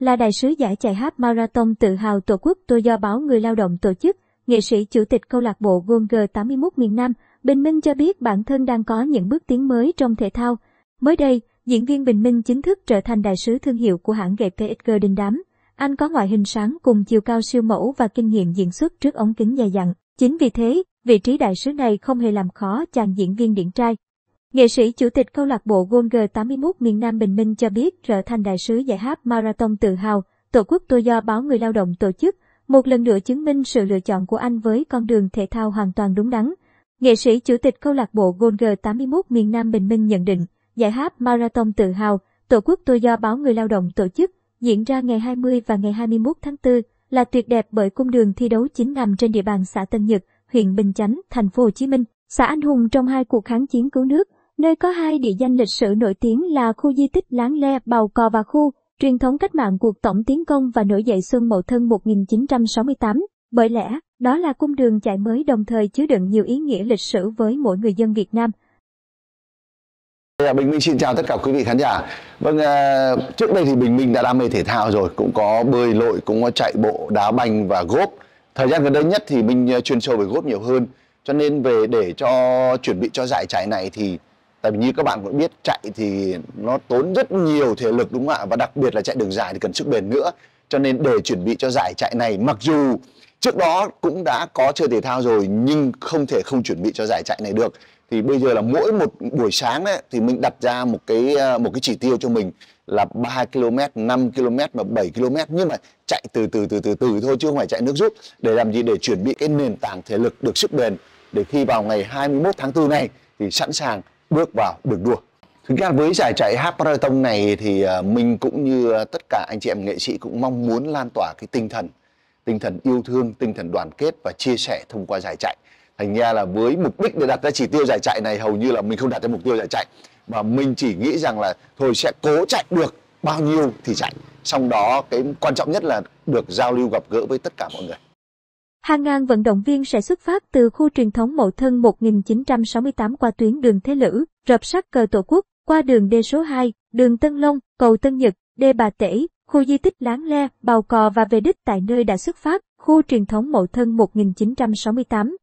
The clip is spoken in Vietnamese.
là đại sứ giải chạy hát marathon tự hào tổ quốc tôi do báo Người Lao động tổ chức, nghệ sĩ chủ tịch câu lạc bộ gồm G81 miền Nam, Bình Minh cho biết bản thân đang có những bước tiến mới trong thể thao. Mới đây, diễn viên Bình Minh chính thức trở thành đại sứ thương hiệu của hãng gậy PXG Đình Đám. Anh có ngoại hình sáng cùng chiều cao siêu mẫu và kinh nghiệm diễn xuất trước ống kính dài dặn. Chính vì thế, vị trí đại sứ này không hề làm khó chàng diễn viên điển trai. Nghệ sĩ chủ tịch câu lạc bộ Golger 81 miền Nam Bình Minh cho biết trở thành đại sứ giải hát Marathon tự hào, Tổ quốc tôi do báo người lao động tổ chức, một lần nữa chứng minh sự lựa chọn của anh với con đường thể thao hoàn toàn đúng đắn. Nghệ sĩ chủ tịch câu lạc bộ Golger 81 miền Nam Bình Minh nhận định, giải hát Marathon tự hào, Tổ quốc tôi do báo người lao động tổ chức, diễn ra ngày 20 và ngày 21 tháng 4 là tuyệt đẹp bởi cung đường thi đấu chính nằm trên địa bàn xã Tân Nhật, huyện Bình Chánh, thành phố Hồ Chí Minh. Xã Anh Hùng trong hai cuộc kháng chiến cứu nước nơi có hai địa danh lịch sử nổi tiếng là khu di tích Láng Le Bào Cò và khu truyền thống cách mạng cuộc tổng tiến công và nổi dậy xuân mậu thân 1968. Bởi lẽ, đó là cung đường chạy mới đồng thời chứa đựng nhiều ý nghĩa lịch sử với mỗi người dân Việt Nam. Dạ, Bình Minh xin chào tất cả quý vị khán giả. Vâng, à, trước đây thì Bình Minh đã đam mê thể thao rồi, cũng có bơi lội, cũng có chạy bộ, đá banh và gốp Thời gian gần đây nhất thì mình à, chuyên sâu về gốp nhiều hơn. Cho nên về để cho chuẩn bị cho giải chạy này thì tại vì như các bạn cũng biết chạy thì nó tốn rất nhiều thể lực đúng không ạ và đặc biệt là chạy đường dài thì cần sức bền nữa cho nên để chuẩn bị cho giải chạy này mặc dù trước đó cũng đã có chơi thể thao rồi nhưng không thể không chuẩn bị cho giải chạy này được thì bây giờ là mỗi một buổi sáng đấy thì mình đặt ra một cái ờ, một cái chỉ tiêu cho mình là 3 km, 5 km và 7 km nhưng mà chạy từ từ từ từ từ thôi chứ không phải chạy nước rút để làm gì để chuẩn bị cái nền tảng thể lực được sức bền để khi vào ngày 21 tháng 4 này thì sẵn sàng bước vào đường đua thực ra với giải chạy half marathon này thì ờ, mình cũng như tất cả anh chị em nghệ sĩ cũng mong muốn lan tỏa cái tinh thần tinh thần yêu thương tinh thần đoàn kết và chia sẻ thông qua giải chạy thành ra là với mục đích để đặt ra chỉ tiêu giải chạy này hầu như là mình không đặt ra mục tiêu giải chạy mà mình chỉ nghĩ rằng là thôi sẽ cố chạy được bao nhiêu thì chạy xong đó cái quan trọng nhất là được giao lưu gặp gỡ với tất cả mọi người Hàng ngàn vận động viên sẽ xuất phát từ khu truyền thống Mậu Thân 1968 qua tuyến đường Thế Lữ, rập sắc cờ Tổ quốc, qua đường D số 2, đường Tân Long, cầu Tân Nhật, D Bà Tể, khu di tích Láng Le, Bào Cò và về đích tại nơi đã xuất phát, khu truyền thống Mậu Thân 1968.